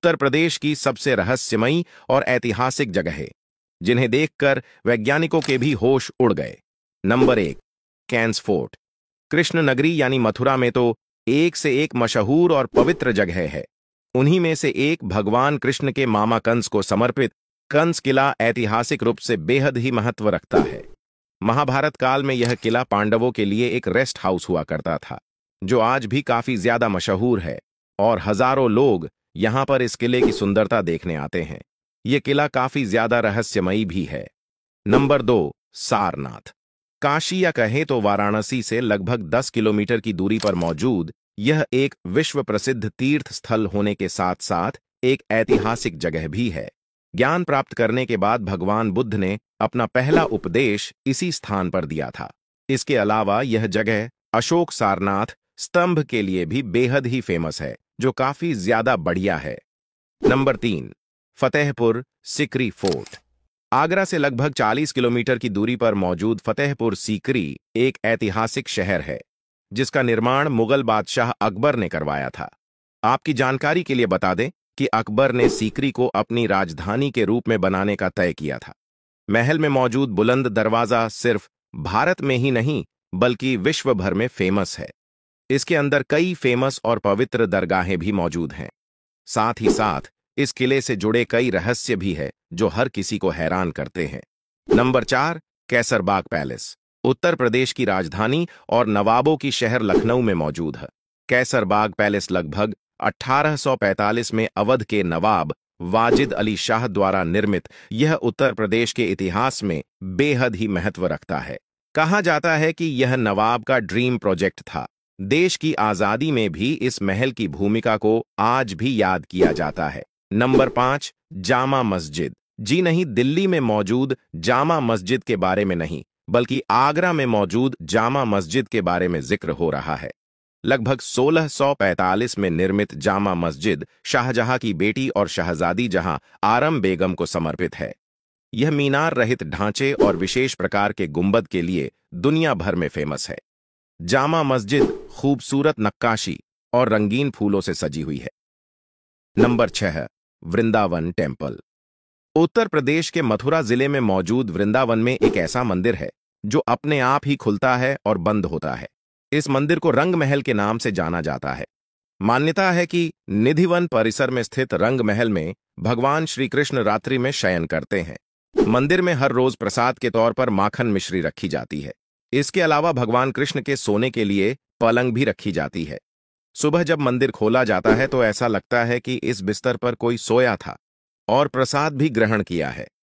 उत्तर प्रदेश की सबसे रहस्यमयी और ऐतिहासिक जगह है जिन्हें देखकर वैज्ञानिकों के भी होश उड़ गए नंबर एक कैंस फोर्ट कृष्ण नगरी यानी मथुरा में तो एक से एक मशहूर और पवित्र जगह है उन्हीं में से एक भगवान कृष्ण के मामा कंस को समर्पित कंस किला ऐतिहासिक रूप से बेहद ही महत्व रखता है महाभारत काल में यह किला पांडवों के लिए एक रेस्ट हाउस हुआ करता था जो आज भी काफी ज्यादा मशहूर है और हजारों लोग यहाँ पर इस किले की सुंदरता देखने आते हैं ये किला काफी ज्यादा रहस्यमयी भी है नंबर दो सारनाथ काशी या कहें तो वाराणसी से लगभग 10 किलोमीटर की दूरी पर मौजूद यह एक विश्व प्रसिद्ध तीर्थ स्थल होने के साथ साथ एक ऐतिहासिक जगह भी है ज्ञान प्राप्त करने के बाद भगवान बुद्ध ने अपना पहला उपदेश इसी स्थान पर दिया था इसके अलावा यह जगह अशोक सारनाथ स्तंभ के लिए भी बेहद ही फेमस है जो काफी ज्यादा बढ़िया है नंबर तीन फतेहपुर सिकरी फोर्ट आगरा से लगभग 40 किलोमीटर की दूरी पर मौजूद फतेहपुर सीकरी एक ऐतिहासिक शहर है जिसका निर्माण मुगल बादशाह अकबर ने करवाया था आपकी जानकारी के लिए बता दें कि अकबर ने सीकरी को अपनी राजधानी के रूप में बनाने का तय किया था महल में मौजूद बुलंद दरवाजा सिर्फ भारत में ही नहीं बल्कि विश्व भर में फेमस है इसके अंदर कई फेमस और पवित्र दरगाहें भी मौजूद हैं साथ ही साथ इस किले से जुड़े कई रहस्य भी है जो हर किसी को हैरान करते हैं नंबर चार कैसरबाग पैलेस उत्तर प्रदेश की राजधानी और नवाबों की शहर लखनऊ में मौजूद है कैसरबाग पैलेस लगभग 1845 में अवध के नवाब वाजिद अली शाह द्वारा निर्मित यह उत्तर प्रदेश के इतिहास में बेहद ही महत्व रखता है कहा जाता है कि यह नवाब का ड्रीम प्रोजेक्ट था देश की आजादी में भी इस महल की भूमिका को आज भी याद किया जाता है नंबर पांच जामा मस्जिद जी नहीं दिल्ली में मौजूद जामा मस्जिद के बारे में नहीं बल्कि आगरा में मौजूद जामा मस्जिद के बारे में जिक्र हो रहा है लगभग 1645 में निर्मित जामा मस्जिद शाहजहां की बेटी और शाहजादी जहां आरम बेगम को समर्पित है यह मीनार रहित ढांचे और विशेष प्रकार के गुंबद के लिए दुनिया भर में फेमस है जामा मस्जिद खूबसूरत नक्काशी और रंगीन फूलों से सजी हुई है नंबर छह वृंदावन टेम्पल उत्तर प्रदेश के मथुरा जिले में मौजूद वृंदावन में एक ऐसा मंदिर है जो अपने आप ही खुलता है और बंद होता है इस मंदिर को रंग महल के नाम से जाना जाता है मान्यता है कि निधिवन परिसर में स्थित रंग महल में भगवान श्री कृष्ण रात्रि में शयन करते हैं मंदिर में हर रोज प्रसाद के तौर पर माखन मिश्री रखी जाती है इसके अलावा भगवान कृष्ण के सोने के लिए पलंग भी रखी जाती है सुबह जब मंदिर खोला जाता है तो ऐसा लगता है कि इस बिस्तर पर कोई सोया था और प्रसाद भी ग्रहण किया है